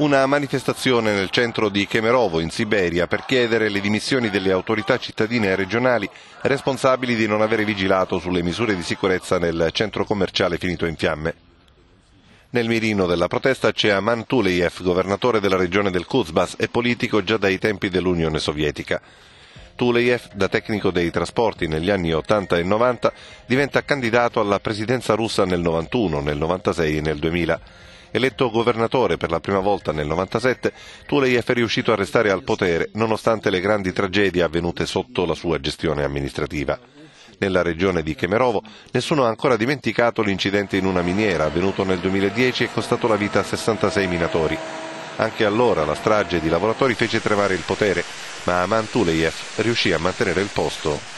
una manifestazione nel centro di Kemerovo, in Siberia, per chiedere le dimissioni delle autorità cittadine e regionali responsabili di non avere vigilato sulle misure di sicurezza nel centro commerciale finito in fiamme. Nel mirino della protesta c'è Aman Tuleyev, governatore della regione del Kuzbass e politico già dai tempi dell'Unione Sovietica. Tuleyev, da tecnico dei trasporti negli anni 80 e 90, diventa candidato alla presidenza russa nel 91, nel 96 e nel 2000. Eletto governatore per la prima volta nel 97, Tuleyev è riuscito a restare al potere nonostante le grandi tragedie avvenute sotto la sua gestione amministrativa. Nella regione di Kemerovo nessuno ha ancora dimenticato l'incidente in una miniera avvenuto nel 2010 e costato la vita a 66 minatori. Anche allora la strage di lavoratori fece tremare il potere, ma Aman Tuleyev riuscì a mantenere il posto